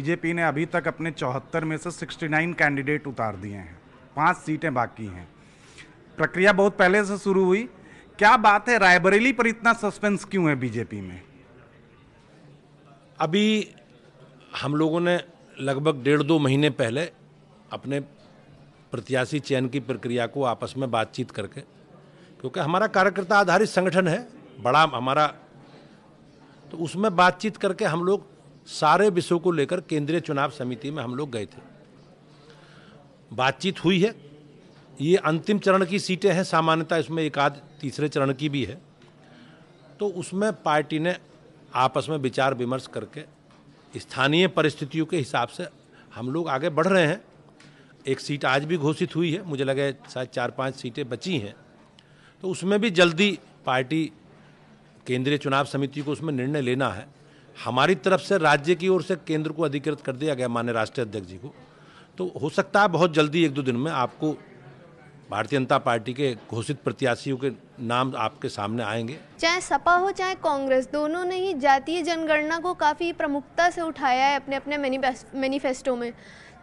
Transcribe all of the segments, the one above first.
BJP ने अभी तक अपने चौहत्तर में से 69 कैंडिडेट उतार दिए हैं पांच सीटें बाकी हैं प्रक्रिया बहुत पहले से शुरू हुई क्या बात है रायबरेली पर इतना सस्पेंस क्यों है बीजेपी में अभी हम लोगों ने लगभग डेढ़ दो महीने पहले अपने प्रत्याशी चयन की प्रक्रिया को आपस में बातचीत करके क्योंकि हमारा कार्यकर्ता आधारित संगठन है बड़ा हमारा तो उसमें बातचीत करके हम लोग सारे विषयों को लेकर केंद्रीय चुनाव समिति में हम लोग गए थे बातचीत हुई है ये अंतिम चरण की सीटें हैं सामान्यता इसमें एक आध तीसरे चरण की भी है तो उसमें पार्टी ने आपस में विचार विमर्श करके स्थानीय परिस्थितियों के हिसाब से हम लोग आगे बढ़ रहे हैं एक सीट आज भी घोषित हुई है मुझे लगे शायद चार पांच सीटें बची हैं तो उसमें भी जल्दी पार्टी केंद्रीय चुनाव समिति को उसमें निर्णय लेना है हमारी तरफ से राज्य की ओर से केंद्र को अधिकृत कर दिया गया मान्य राष्ट्रीय अध्यक्ष जी को तो हो सकता है बहुत जल्दी एक दो दिन में आपको भारतीय जनता पार्टी के घोषित प्रत्याशियों के नाम आपके सामने आएंगे चाहे सपा हो चाहे कांग्रेस दोनों ने ही जातीय जनगणना को काफ़ी प्रमुखता से उठाया है अपने अपने मैनिफेस्टो में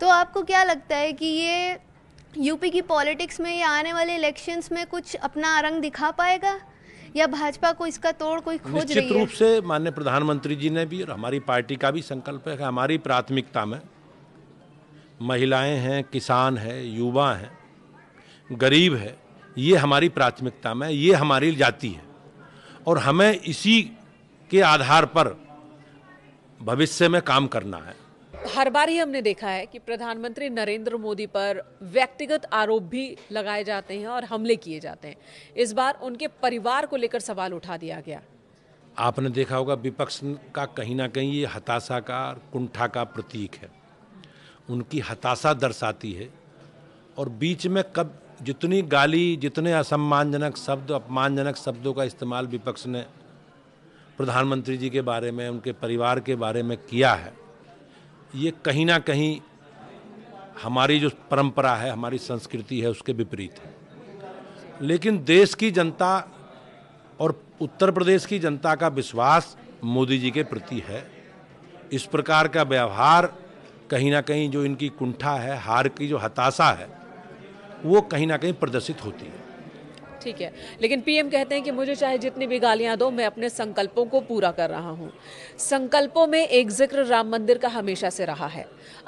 तो आपको क्या लगता है कि ये यूपी की पॉलिटिक्स में या आने वाले इलेक्शंस में कुछ अपना रंग दिखा पाएगा या भाजपा को इसका तोड़ कोई खोज निश्चित रही रूप से माननीय प्रधानमंत्री जी ने भी और हमारी पार्टी का भी संकल्प है कि हमारी प्राथमिकता में महिलाएं हैं किसान है युवा हैं गरीब है ये हमारी प्राथमिकता में ये हमारी जाति है और हमें इसी के आधार पर भविष्य में काम करना है हर बार ही हमने देखा है कि प्रधानमंत्री नरेंद्र मोदी पर व्यक्तिगत आरोप भी लगाए जाते हैं और हमले किए जाते हैं इस बार उनके परिवार को लेकर सवाल उठा दिया गया आपने देखा होगा विपक्ष का कहीं ना कहीं ये हताशा का कुंठा का प्रतीक है उनकी हताशा दर्शाती है और बीच में कब जितनी गाली जितने असम्मानजनक शब्द अपमानजनक शब्दों का इस्तेमाल विपक्ष ने प्रधानमंत्री जी के बारे में उनके परिवार के बारे में किया है ये कहीं ना कहीं हमारी जो परंपरा है हमारी संस्कृति है उसके विपरीत है लेकिन देश की जनता और उत्तर प्रदेश की जनता का विश्वास मोदी जी के प्रति है इस प्रकार का व्यवहार कहीं ना कहीं जो इनकी कुंठा है हार की जो हताशा है वो कहीं ना कहीं प्रदर्शित होती है ठीक है लेकिन पीएम कहते हैं कि मुझे चाहे जितनी भी गालियां दो मैं अपने संकल्पों को पूरा कर रहा हूं संकल्पों में एक जिक्र राम मंदिर का हमेशा से रहा है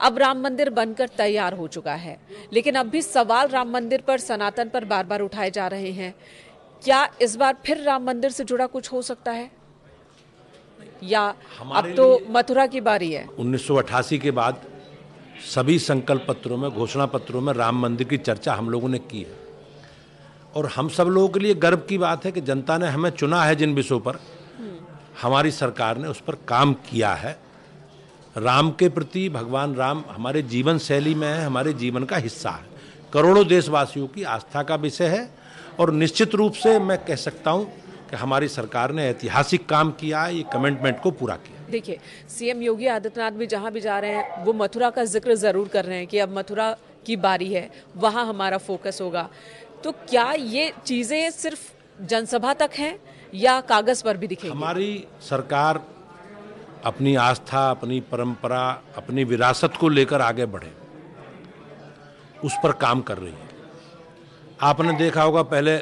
अब राम मंदिर बनकर तैयार हो चुका है लेकिन अब भी सवाल राम मंदिर पर सनातन पर बार बार उठाए जा रहे हैं क्या इस बार फिर राम मंदिर से जुड़ा कुछ हो सकता है या अब तो मथुरा की बारी है उन्नीस के बाद सभी संकल्प पत्रों में घोषणा पत्रों में राम मंदिर की चर्चा हम लोगों ने की है और हम सब लोगों के लिए गर्व की बात है कि जनता ने हमें चुना है जिन विषयों पर हमारी सरकार ने उस पर काम किया है राम के प्रति भगवान राम हमारे जीवन शैली में है हमारे जीवन का हिस्सा है करोड़ों देशवासियों की आस्था का विषय है और निश्चित रूप से मैं कह सकता हूँ कि हमारी सरकार ने ऐतिहासिक काम किया है ये कमिटमेंट को पूरा किया देखिए सीएम योगी आदित्यनाथ भी जहाँ भी जा रहे हैं वो मथुरा का जिक्र ज़रूर कर रहे हैं कि अब मथुरा की बारी है वहाँ हमारा फोकस होगा तो क्या ये चीज़ें सिर्फ जनसभा तक हैं या कागज़ पर भी दिखेंगी हमारी सरकार अपनी आस्था अपनी परंपरा अपनी विरासत को लेकर आगे बढ़े उस पर काम कर रही है आपने देखा होगा पहले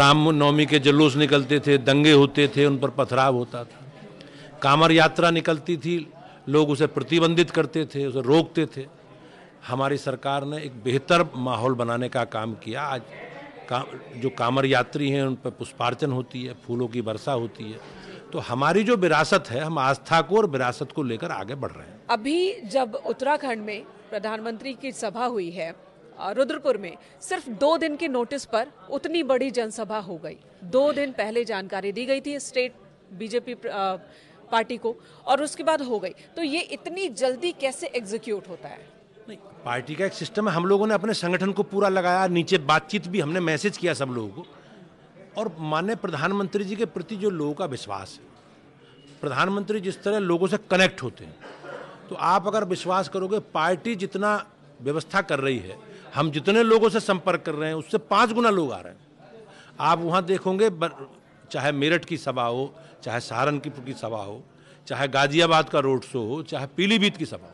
राम नवमी के जलूस निकलते थे दंगे होते थे उन पर पथराव होता था कांवर यात्रा निकलती थी लोग उसे प्रतिबंधित करते थे उसे रोकते थे हमारी सरकार ने एक बेहतर माहौल बनाने का काम किया आज काम जो कामर यात्री हैं उन पर पुष्पार्चन होती है फूलों की वर्षा होती है तो हमारी जो विरासत है हम आस्था को और विरासत को लेकर आगे बढ़ रहे हैं अभी जब उत्तराखंड में प्रधानमंत्री की सभा हुई है रुद्रपुर में सिर्फ दो दिन के नोटिस पर उतनी बड़ी जनसभा हो गई दो दिन पहले जानकारी दी गई थी स्टेट बीजेपी पार्टी को और उसके बाद हो गई तो ये इतनी जल्दी कैसे एग्जीक्यूट होता है नहीं पार्टी का एक सिस्टम है हम लोगों ने अपने संगठन को पूरा लगाया नीचे बातचीत भी हमने मैसेज किया सब लोगों को और माननीय प्रधानमंत्री जी के प्रति जो लोगों का विश्वास है प्रधानमंत्री जिस तरह लोगों से कनेक्ट होते हैं तो आप अगर विश्वास करोगे पार्टी जितना व्यवस्था कर रही है हम जितने लोगों से संपर्क कर रहे हैं उससे पाँच गुना लोग आ रहे हैं आप वहाँ देखोगे चाहे मेरठ की सभा हो चाहे सहारनपुर की सभा हो चाहे गाजियाबाद का रोड शो हो चाहे पीलीभीत की सभा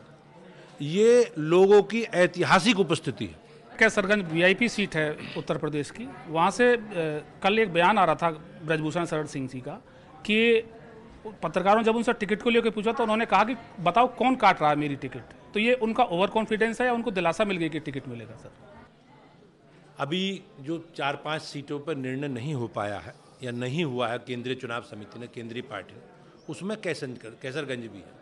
ये लोगों की ऐतिहासिक उपस्थिति है कैसरगंज वीआईपी सीट है उत्तर प्रदेश की वहाँ से कल एक बयान आ रहा था ब्रजभूषण शरण सिंह जी का कि पत्रकारों जब उनसे टिकट को लेकर पूछा तो उन्होंने कहा कि बताओ कौन काट रहा है मेरी टिकट तो ये उनका ओवर कॉन्फिडेंस है या उनको दिलासा मिल गया कि टिकट मिलेगा सर अभी जो चार पांच सीटों पर निर्णय नहीं हो पाया है या नहीं हुआ है केंद्रीय चुनाव समिति ने केंद्रीय पार्टी ने उसमें कैसर कैसरगंज भी है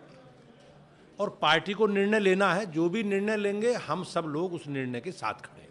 और पार्टी को निर्णय लेना है जो भी निर्णय लेंगे हम सब लोग उस निर्णय के साथ खड़े